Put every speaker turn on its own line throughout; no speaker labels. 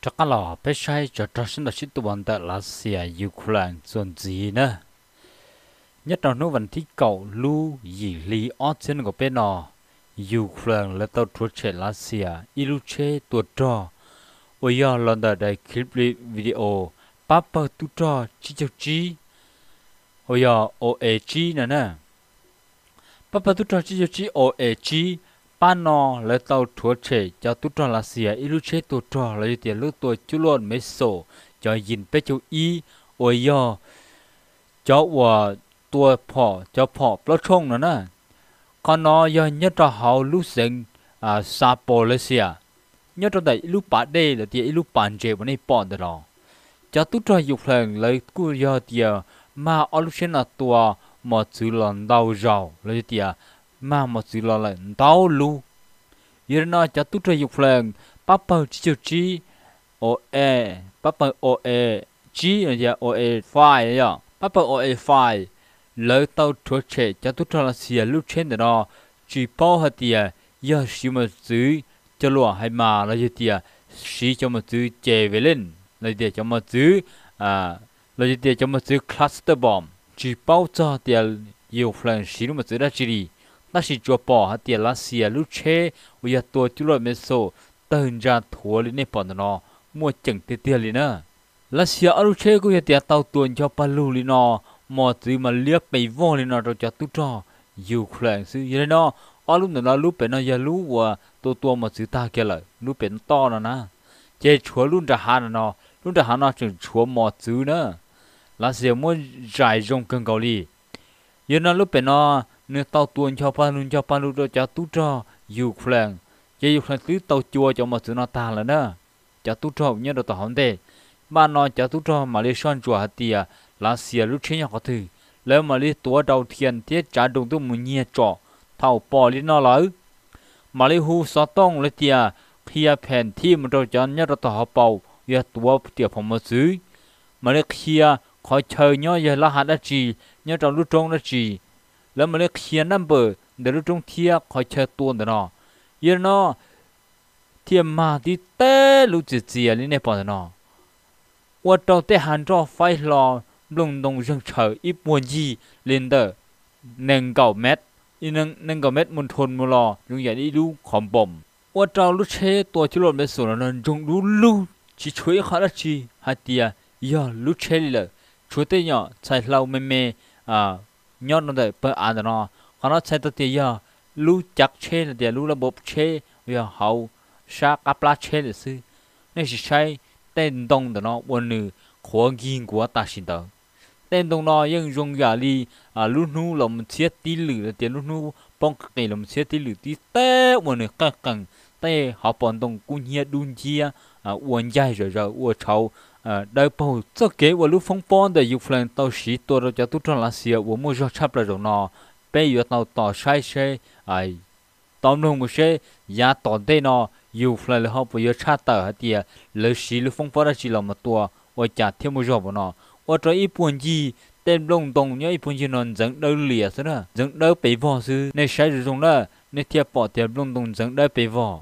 cho các lò bé sai cho cho sinh là sinh tụ bọn tại là xìa yêu khu làng dồn gì nữa nhất là nô vẫn thích cậu lưu dì lì ót trên của bên nọ yêu khu làng là tàu trốn chạy là xìa ilu chê tuột trò ôi giờ lần đầu đây clip video papa tu trò chi cho chi ôi giờ o e chi nè nè papa tu trò chi cho chi o e chi ปานอเลตาทัวเฉยจาตุตรลาเซียอิลุเชตัวตรเลยเตยลุตัวจุลนเมโซจะยินเปจูอีอวยอจะว่าตัวพ่อจะพ่อปละชงนะนะคอนอยอนยตหาลุเซงอ่าซาโปเลเซียยตตได้ลุปาเดเลเตียอิลูปันเจวันนี้ปอนดลอจะตุตรายุคเพงเลยกูยอเตียมาอลุเชนตัวมาจุลันดาวเาาเลยเตีย mà một gì là lại đau lu yên nói cho tu ra dục lần papa chỉ chỉ o e papa o e chỉ là o e phai nhở papa o e phai lời tao chúa trẻ cho tu ra là xìa lúc trên đó chỉ bao hạt tiền giờ xí mà giữ cho lo hay mà là gì tiền xí cho mà giữ chè về lên là gì cho mà giữ à là gì cho mà giữ cluster bomb chỉ bao cho tiền nhiều phần xí mà giữ ra chỉ นั่นชิจวบปอฮะเตียลาเซียลุเชอุยตัวจุลเมโซตืันจาทัวลินเปอนนอมัวจังเตีตยลินะลาเซียอุเชกุยเตียตาวตวนจบปาลูลินอมอตรีมาเลียไปวอนลินอตจาตุตอยูเครนซือยินะอลุนนอลุเป็นนอยาลูวัวตัวตัวมาซือตาเกลลุเป็นต้อนะนะ เจชัวลุนจะหานนอลุนจะหานอจึงชัวมอซื้อนะลาเซียมัวใจจงกังเกาหลียินะลุเป็นอ nên tàu tuần cho panun cho panu cho cho tú cho Ukraine chỉ Ukraine tứ tàu chua cho một sự nó ta là đó cho tú à, à cho nhớ được tàu hỏng thế mà nó cho tú cho mà đi son chùa hạt tiề là xìa lúc chế nhau có thứ lấy mà đi tua đầu thiền thiết trả đồng tu muốn nhẹ trọ tàu bỏ đi nó lỡ mà đi hu xóa tông lấy tiề khi phèn thi mà cho cho nhớ được tàu họ bầu giờ tua tiệp phòng một xứ mà đi khi à, khỏi chơi nhau giờ là hạt đã trì nhớ trong lúc trông đã trì แล้วมันเลเขียนนันเบอร์เดี๋ยวจงเทียคอยเชิญตัวเดี๋ยวนาะเยอเนเทียมมาที่เต้ลูกจีจีอลนี้เนี่ยปอนเนาะว่าเราเตหันจอไฟลอลงตรงเชงเฉยอีบวนยีเลนเดอร์หนึ่งเก้าเมตดอีนึงหนึ่งเก้าเมตดมุนทนมุลอลุงใหญ่ได้รู้ขอมบ่มว่าเราลูเชตัวชิลล์เป็นส่วนนั้นจงรู้ลูชิช่วยขาดชีฮัตเตียย่อลูเชเลยช่วยเตียอใช้เราเมเมอ่าย้อนนั่นเดเปิดอ่านเนาะขณะใช้ตัวเตียรู้จักเชนเดียรู้ระบบเชเวียเขาชากับปลาเชนซื้อนี่ใช้เต้นตรงเนาะวันนี้ขวากินกว่าตาสินเตอเต้นตรงเนาะยังยงยาลีอ่าลูกนู้ลมเชียตีหลือเตียลูกนู้ป้องกันลมเชียตีหลือตีเต้วันนี้กังกังเต้เขาปอนตรงกุญเชียดุนเชียอ่าวันใหญ่เจ้าอวเช้า Ờ, đời bầu cho kế và lúc phong phong để dục lên tàu sĩ tôi đã cho tôi trong lá xìa và mua cho chắp lại rồi nọ bây giờ tàu tỏ sai xe ai ờ, tàu nông của xe giá tàu thế nọ dục lên là họ bây tờ hết tiệt lỡ sĩ lúc phong phong đã chỉ làm một tua và trả thêm một rồi bọn nọ và cho ít buồn gì tên lông đồng nhớ ít buồn gì nó dẫn đâu lìa thế nữa dẫn đâu bị vò sư nên sai rồi dùng đó nên thiệp bỏ tiền lông đồng dẫn đâu bị vò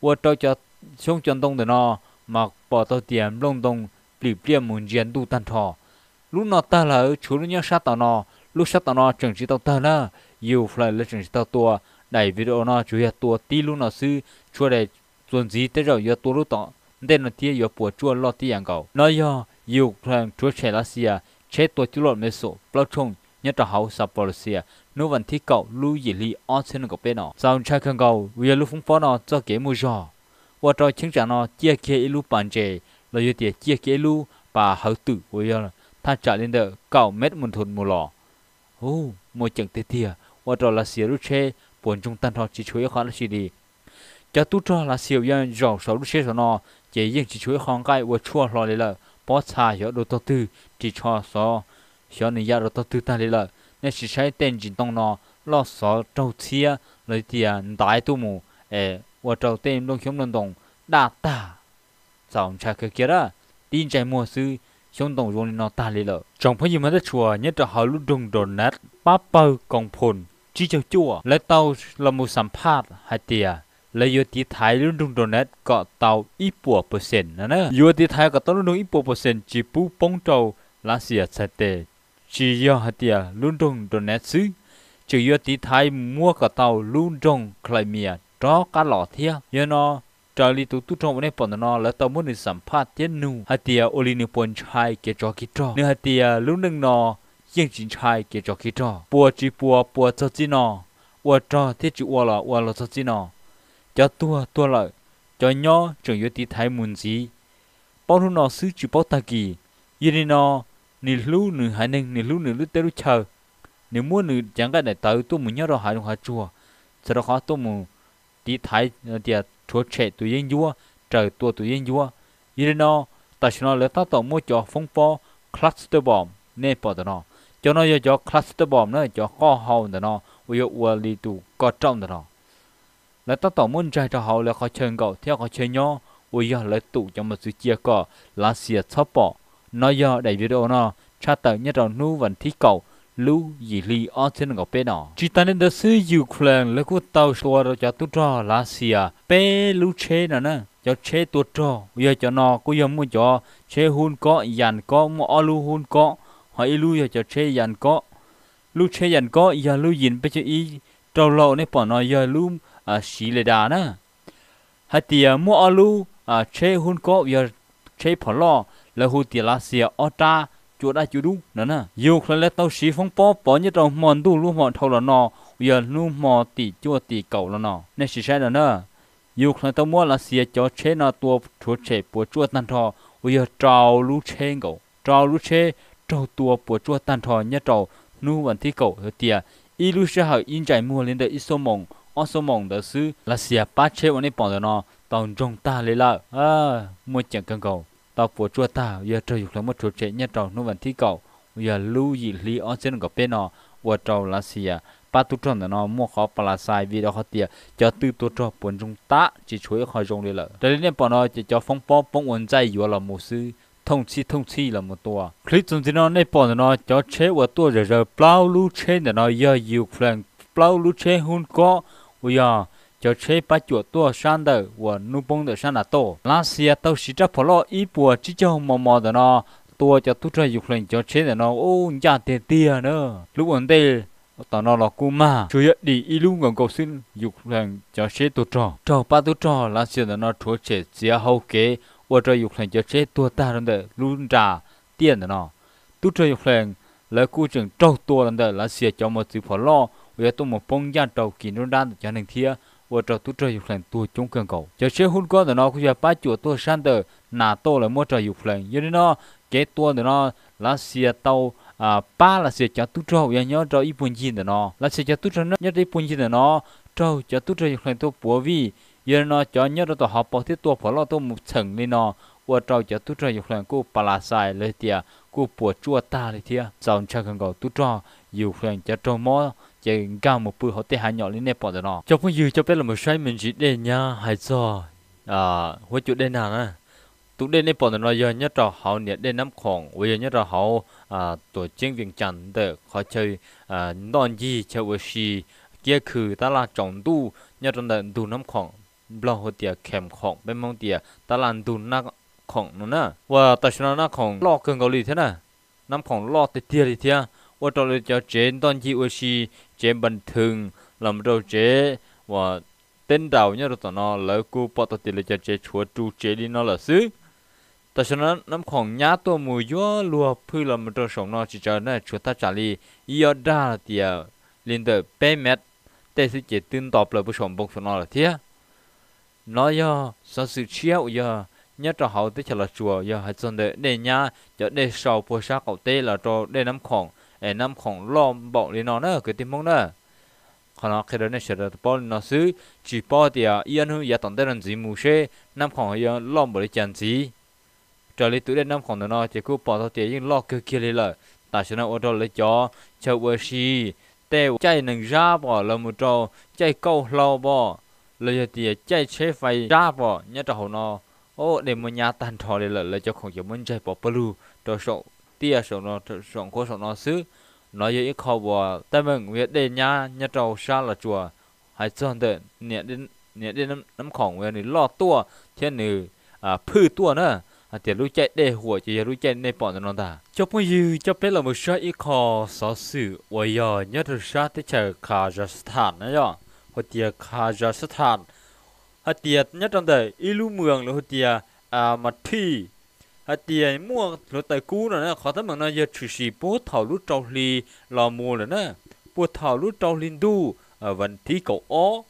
và cho cho chân đông thế nọ mặc bỏ tàu tiền lông đồng lì bia muốn diễn đủ tàn thọ lúc nó ta là chú nó nhớ sát tàu nó lúc sát tàu nó chẳng chỉ tàu ta là yêu phải là chẳng chỉ tàu tua đại video nó chú hết tua tí lúc nó sư chúa để tuần gì tới rồi giờ tua lúc tàu nên là tiếc giờ bỏ chúa lo tiếc hàng cầu nói do yêu phải chúa trẻ là xia à, chế tua chú lọt mấy số bao chung nhất là hậu sập bờ xia à. nếu vẫn thi cậu lưu gì li on xin cậu bên nọ sau cha cần cầu vì lúc phúng phó nó cho kế mua giò ว่าตอนชิงจานอเจียเกอิลูปันเจเราอยู่เตียเจียเกอิลูป่าหฮาตืุไว้ยอท่านจะเล่นเด็กเก่าเม็ดมุนทุนมูหลอโอ้โมจังเตี้ยเตี้ยว่าตอนลาเสียรุเชปวนจงตันทอจีช่วยขอนละชีดีจะตุ้จอลาเสียวยันจอกสาวรุเชสนอเจียยังจีช่วยของใกล้ว่าชั่วรอเลยละป้อชาเหยอดูตัวตื้อจีชอสอเหยอนิยาดูตัวตื้อตาเลยละเนี่ยสิใช้เต้นจินตองนอลอสอเจ้าเชียเลยเตียนตายตัวมูเอ我找店弄熊弄懂大大，早茶可给了，第一站莫斯熊懂容易闹大力了。trong phải gì mà đất chùa nhất là họ lúc đồng đồ nát ba bao còn phồn chỉ cho chùa lấy tàu là một sản phát hai tia lấy vô tí thái lúc đồng đồ nát có tàu ít bùa percent nè nè vô tí thái có tàu lúc đồng ít bùa percent chỉ bù bông trâu lá xìa sai tệ chỉ do hai tia lúc đồng đồ nát xứ chỉ vô tí thái mua có tàu lúc đồng Crimea cho cá lọ thia you know trả lý tụ tụ trong này bọn nó là tao muốn đi sắm phát tiền nu hạt tia oli nụ bọn chai kia cho kia cho nửa hạt tia lúc nâng nó yên chính chai kia cho kia cho bùa chỉ bùa bùa cho chỉ nó bùa cho thiết chỉ bùa là bùa là cho chỉ nó cho tua tua lại cho nhỏ chẳng yếu tí thái muốn gì bao lúc nó xứ chỉ bao ta kỳ yên nó nỉ lú nỉ hải nâng nỉ lú nỉ lú tê lú chờ nếu muốn nỉ chẳng cái đại tàu tôi muốn nhớ rồi hai đồng hai chùa sau đó khó tôi muốn ဒီထိုင်ဒီထိုချေတူရင်ယူတာตัวတူရင်ယူยีนอตาชนอเลตาตอมูจอฟงปอคลัสเตอร์บอมเนปอดนอจอนอยจอคลัสเตอร์บอมเนจอข้อเฮาดนอวยวอลีตูก็จ้องดนอและตาตอมุนใจจะเฮาแล้วเขาเชิงเก่าเที่ยวเขาเชิงย่อวยาและตู่จะมาซื้อเจียก็ลาเซียชอบปอนอยอได้วิดีโอนอชาติเนี่ยเรานู้วันที่เก่าลูยีลีออสเซนก็เป็นอจิตันเดซยูเครนแล้วก็เตาตัวเราจะตุ้อลาเซีย เปลูเชนนะจะเชตัวจออย่าจะนอกูยังไม่จอเชฮุนก็ยันก็มออลูฮุนก็หอยลูอย่าจะเชยันก็ลูเชยันก็อย่าลูยินไปจะอีเราเราในปอนอย่าลูอาสีเลดานะฮัตเียมออลูอ่าเชฮุนก็อย่าเชผลอแล้วหูติลาเซียออตา chùa đã chùa đúng nè nè yêu khơi lên tàu xí phong bó bỏ như trong mòn đu luôn mòn thâu là nọ giờ luôn mò tỉ chùa tỉ cầu là nọ nên xí sai là nè yêu khơi tàu mua là xìa cho chế nọ tua chúa chế bùa chúa tan thọ giờ trào lũ chế ngầu trào lũ chế trâu tua bùa chúa tan thọ như trâu nu vẫn thi cầu hiểu tiệt y lũ sẽ hỏi in trái mua lên đời ít số mộng ở số mộng đó sư là xìa ba chế vẫn đi bỏ rồi nọ tàu trong ta lấy lại à mua chẳng cần cầu tao phụ chua ta giờ trời dục là một chút trẻ nhất trầu nó vẫn thi cầu giờ lưu gì lý ở trên của bên nó vừa trầu là gì à ba tu tròn nó mua khó bà là sai vì đó khó tiệt cho tư tu tròn bốn chúng ta chỉ chuối khỏi dùng đi lợ đây nên bọn nó chỉ cho phong bó phong ổn dạy vừa là một sư thông chi thông chi là một tòa clip chúng nó nên bọn nó cho chế và tua giờ giờ plau lu chế nó giờ yêu plang plau lưu chế hun có ui à cho chế ba chuột tua sang đầu và nu bông đầu sang là tổ lá xia tàu xí chấp phở lo ít bùa chỉ cho mò mò đó nó tua cho tu cho dục lên cho chế để nó ô nhà tiền tiền nữa lúc ổn đây tao nó là cú mà chủ yếu đi ít lúc còn cầu xin dục lên cho chế tu trò trò ba tu trò lá xia để nó chúa chế chia hậu kế và cho dục lên cho chế tua ta rồi để luôn trả tiền để nó tu cho dục lên lấy cú trường trâu tua rồi để xia cho một sự phở lo bây giờ tôi một bông gia trâu kỳ nó ra cho nên thiệt 我这都这有人多中更高。这些红光的呢，可以把脚多山的拿到了么这有人，因为呢，给多的呢，那些到啊，把那些家都找也要找一本钱的呢，那些家都找呢，要一本钱的呢，找家都找有人多保卫，因为呢，找要到好保的多跑了都没成的呢。我找家都找有人过巴拉塞了的，过博捉大了的，早上看看都找有人家找么？จะก้ามุปูเขาตีหาหยอลิเนปอดนอจบพูดยืจะเป็นลมช่วยมันจีเดนยาหายใจอ่าหัวจุดเดนานะตุเดนในปอดนอยอนยัดรอเขาเนี่ยเดนน้ำของวยอนยัดรอเขาอ่าตัวเชียงเวียงจันทร์เดอเขาเชยอ่านอนยีเชวชีเกี่ยคือตลาดจงดูยัดรอเดินดูน้ำของบล็อกเตียแข็มของเป็นมังเตียตลาดดูนักของนั่นนะว่าตัชนาหน้าของลอกเกินเกาหลีใช่ไหมน้ำของลอกเตียเตียเลยเทีย chi bình thường làm rau chế và tên đầu nhớ rồi nó lỡ cô bỏ tao tiền là chế chúa trụ chế đi nó là xứ ta cho nó nắm khoảng nhá tôi mùi gió lùa phư làm rau sống nó chỉ cho nó chúa ta trả đi. yêu đa là tiền liên tới bé mét tê sự chế tin tọp là bữa sống bông nó là thế nó yo sao sự chiếu yo nhớ cho hậu tới chợ là chùa giờ hay xong để để nhá cho để sau bữa sáng cậu tê là cho để nắm khoảng ai năm khổng lồ bỏ đi nó nữa cái tim mong nữa còn nó khi đó nên sẽ được bỏ nó xứ chỉ bỏ thì yên à, hơn giá tổng tiền gì mù năm khổng yên lò bỏ đi chẳng trở lại tụi đến năm khổng nó chỉ cứ bỏ thôi tiền nhưng lo cứ kia đi là ta sẽ nói ô tô lấy cho chờ bơ xì tê chạy nâng ra bỏ là một chạy câu lo bỏ lấy tiền chạy chế phải ra bỏ nhớ trò nó ô để mà nhà tan thò để lợi lấy cho không chỉ muốn chạy bỏ bờ lu trò sổ tia sổ nó sổng cố sổ nó xứ nó dễ khó bỏ ta mừng việc đề nhà nhà trầu xa là chùa hay chọn để nhẹ đến nhẹ đến năm năm khổng về này lo tua thiên nữ à phư tua nữa à tiền lúc chạy để หัว chỉ lúc chạy nên bọn nó ta cho bây giờ cho biết là một số ít khó sở sự và giờ nhất là xa tới chờ Kazakhstan nữa nhở hồi tiệt Kazakhstan hồi tiệt nhất trong đời ilu mường là hồi tiệt à mà thi à tiền mua lúa tài cú rồi nè khó thắm mà nó giờ chỉ chỉ bố thảo lúa trâu lì lò mua rồi nè bố thảo lúa trâu linh đu ở à, vấn thi cầu ó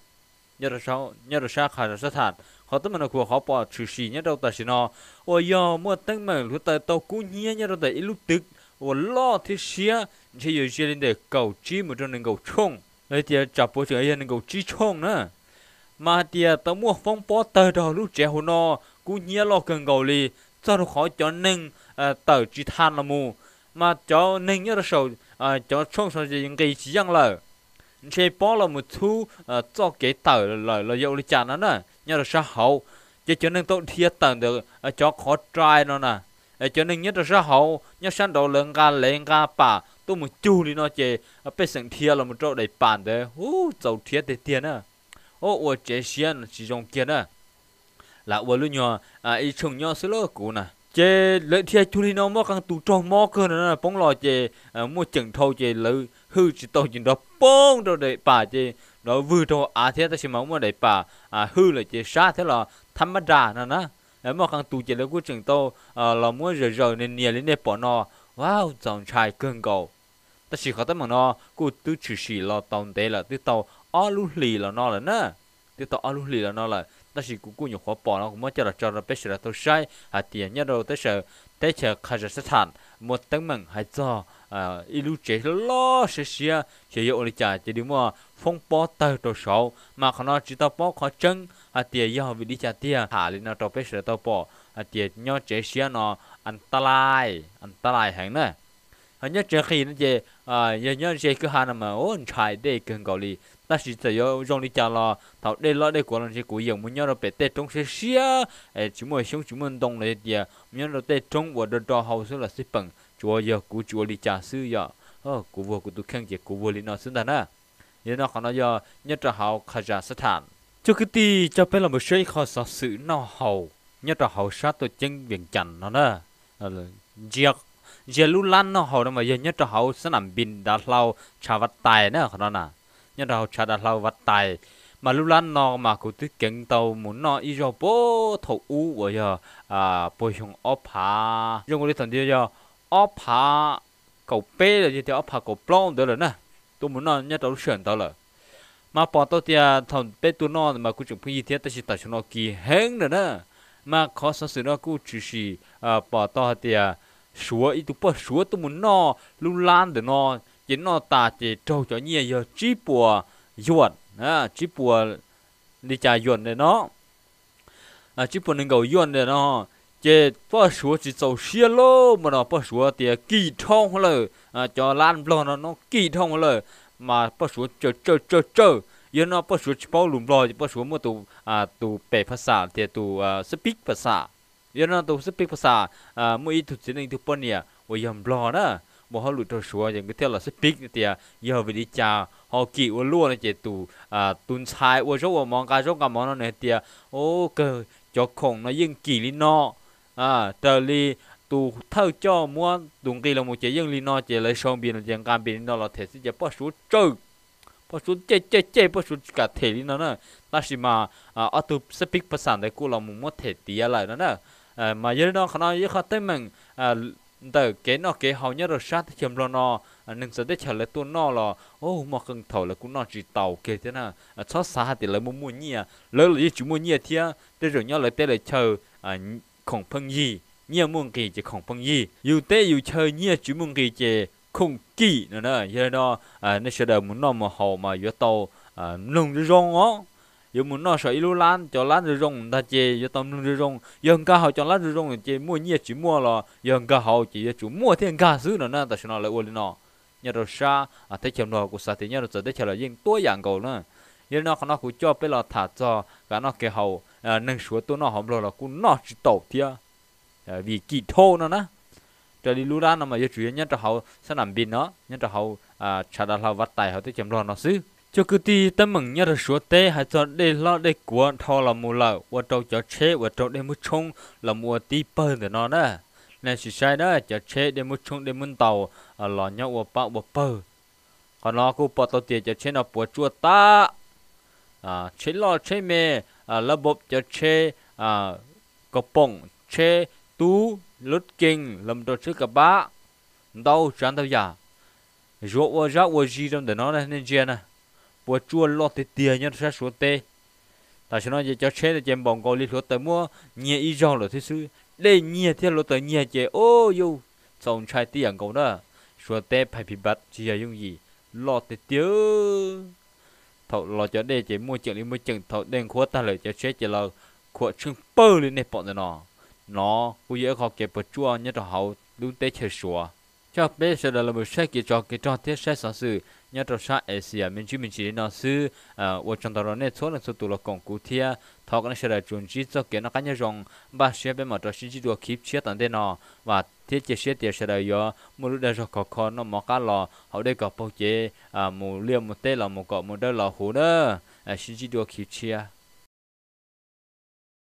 nhớ là sao nhớ là sao khai là sao thật khó thắm mà nó của khó bỏ chỉ chỉ nhớ đâu ta chỉ nó ôi giờ mua tăng mà lúa tài tàu cú nhía nhớ đâu tài ít lúc tức ôi lo thế xía chỉ giờ chỉ lên để cầu chi mà cho nên cầu chung lấy tiền chập bố chỉ ấy nên cầu chi chung nè, mà tiệt à, tao mua phong bó tờ đó lúc trẻ hồ nó cú nhía lo cần cầu lì cho nó khó cho nên ờ, tờ chỉ than là mù mà cho nên nhớ ờ, sầu cho trong sầu gì những cái chỉ rằng là chế bỏ là một thu ờ, cho cái tờ là là dầu đi chán nó nè nhớ là sao hậu cho cho nên tôi thiết tờ được cho khó trai nó nè cho nên nhất là sao hậu nhớ sang đầu lên ga lên ga bà tôi một chu đi nó chế bây giờ thiết là một chỗ để bàn đấy hú dầu thiết để tiền nè ô ô chế xiên chỉ dùng tiền nè là vừa lúc nhỏ à ít chung nhỏ xí lơ cũ nè chế lợi thiệt chú thì nó mò căng tủ trò mò cơ nữa là bóng lò chế à, mua chừng thâu chế lợi hư chỉ tàu chỉ đó bông đâu để bà chế nó vừa đâu à thế ta chỉ mong mà để bà à hư là chế sát thế là thăm mắt ra nè nè em mà căng tủ chế lự của chừng à là mua rờ rờ nên nhẹ lên để bỏ nó wow dòng trai cơn cầu ta chỉ có tấm mà nó cô tư chỉ xì lo tàu thế là tư tàu alu lì là nó là nè tư tàu alu lì là nó là đó chỉ cũng nhiều khó bỏ nó cũng mất cho là cho là bây giờ là tôi sai à tiền nhớ đâu tới giờ tới giờ khai ra sát hạt một tấn mừng hay cho à ilu chế lo sẽ xia chế dụ lịch trả chế đi mua phong bỏ tới đồ sổ mà khi nó chỉ tao bỏ khó chân à tiền do vì đi trả tiền hạ lên nó tôi bây giờ tao bỏ à tiền nhớ chế xia nó anh ta lại anh ta lại hàng nữa hơn nhất trước khi nó chế à giờ nhớ chơi cứ hà mà ô anh trai đây cần đi ta chỉ thấy yo trong đi chả lo thảo đây lo đây của là chỉ của dùng muốn nhớ là tết trong sẽ xia ê chỉ muốn sống chỉ muốn đông này thì nhớ là tết trong và đợt đó hậu sẽ là sẽ bằng chúa giờ của chúa đi chả sư giờ ờ của vua tôi khen chỉ của vua đi nó xứng đáng à giờ nó còn nó giờ nhớ là hậu khai ra sát thản cho cái ti cho bé là một số khó sợ sự nó hậu nhớ là hậu sát tôi chân viện chặn nó đó là giặc giờ lu lan nó hầu đó mà giờ nhất cho hầu sẽ nằm bin đã lâu trả vật tài nữa nó nè nhất cho họ trả đã lâu vật tài mà lu lan nó mà cụ tích kiến tàu muốn nó ý cho bố thầu u của giờ à bồi thường ốp hà dùng cái thằng giờ ốp hạ cậu bê rồi thì ốp hà cầu plong đó là nè tôi muốn nó nhất tàu chuyển tàu rồi mà bỏ tôi thì thằng bê tu nó mà chụp chẳng gì thế ta chỉ ta cho nó kỳ hứng nữa nè mà khó sản sự nó cũng chỉ là bỏ tôi thì สัวอีตุปสัวตุมุนนอลุลานเดนอยินนอตาเจโจจอเนียยอจีปัวยวนนะจีปัวลิจายวนเดนออจีปัวนึงกยวนเดนอเจปสัวจีโจเชียโลมันอปสัวเตียกีทองเลยจอลานบลอนนอกีทองเลย มาปสัวเจเจเจเจยนอปสัวจีปอลุมลอยปสัวมตุอ่าตุเปภาษาเตียตุอ่าสปิกภาษา yên nó tụi sẽ biết ภาษา à mỗi thứ chỉ nên thứ bốn nè ôi yếm lo đó mà họ lụt trâu sủa những cái theo là sẽ biết tiệt giờ về đi cha họ kỹ ua luôn là chế tụ à tuân sai ua chỗ ua mong cá chỗ cá mong nó này tiệt ô cơ cho khổng nó yên kỹ lý nó à tờ li tụ thâu cho mua đúng kỳ là một chế yên lý nó chế lấy xong biển là chỉ cam biển nó là thể sẽ chế bắt số trâu bắt số chết chết chết bắt số cả thể lý nó nè ta chỉ mà à ở tụ sẽ biết ภาษา đấy cũng là một thể tiệt lại nó nè Ờ, mà dưới đó nó dưới khó tới mình từ cái nó cái hầu nhất rồi sát chìm lo nó à, nên sẽ để trả lại tuôn nó là ô mà cần thầu là cũng nó chỉ tàu kia thế nào cho à, xa thì lấy muốn mua nhia lấy là chỉ mua nhia thì để rồi nhau lại để lại chờ à, không phân gì nhia muốn gì chỉ không phân gì dù tế dù chơi nhia chỉ muốn gì chỉ không kỳ nữa đó giờ đó nên sẽ đợi muốn nó mà hầu mà yếu tàu nông rong ó giờ muốn nó sợ ilu lan cho lan rồi rong ta chê giờ tâm nung rồi rong giờ cả họ cho lan rồi rong chê mua nhiệt chỉ mua lo, yêu cả họ chỉ chủ mua thiên ca xứ nữa nè ta xin nó lại uốn nó nhà đồ xa, à thế chèm nó của sa thì nhà đồ giờ thế chèm là riêng tôi dạng cầu nữa yêu nó còn nó cũng cho bây là thả cho cả nó kêu hậu à nâng số tôi nó hỏng rồi là cũng nó chỉ tàu thia à, vì kỳ thô nó nè cho đi lura nó mà yêu chủ nhân cho hậu sẽ làm pin nó nhân cho hậu à chả đã lao vắt tài hậu tới chèm lo nó xứ cho cứ ti tâm mừng nhớ được số tê hay cho để lo để của thọ là mù lợ và trâu cho chế và trâu để mua chung là mua tí bơ để nó đó nên sự sai đó cho chế để mua chung để muốn tàu ở à, lò nhau và bao và bơ còn nó cũng bỏ tàu tiền cho chế nó bỏ chua ta à chế lo chế mê à là bộp cho chế à có bông chế tú lút kinh làm đồ trước cả ba đâu chẳng đâu giả ruộng và rau và gì trong để nó này nên chia này của chua lo tê tiền nhân sẽ xuống tê ta sẽ nói cho chết để chém bóng cầu liên lúa tới mua nhẹ y dòng là thế sư đây nhẹ thiên lúa tới nhẹ chế ô yêu trong trai tiền cầu đó xuống tê phải bị bắt chỉ là dùng gì lo tê tiêu thầu lo cho đây chế mua chuyện đi mua chuyện thầu đen khóa ta lời cho chết chế là khóa chừng bơ lên này bọn nó nó bây giờ họ kẹp bật chua nhất là hậu đúng tê chế sủa cho bé sẽ là một sách kỳ cho kỳ cho thiết sách sản sự nhớ trong xã Asia mình chú mình chỉ nó sư à ở trong đó này số lượng số tụ là công cụ thia thọ cái sẽ là chuẩn chỉ cho cái nó cá nhân rong ba xe bên mà trong chỉ đua kiếp chết tận thế nó và thiết chế xe tiền sẽ đời do một lúc đây rồi có con nó mỏ cá lò họ đây có bao chế à một liêm một tê là một cọ một đôi là hồ đó à chỉ đua kiếp chết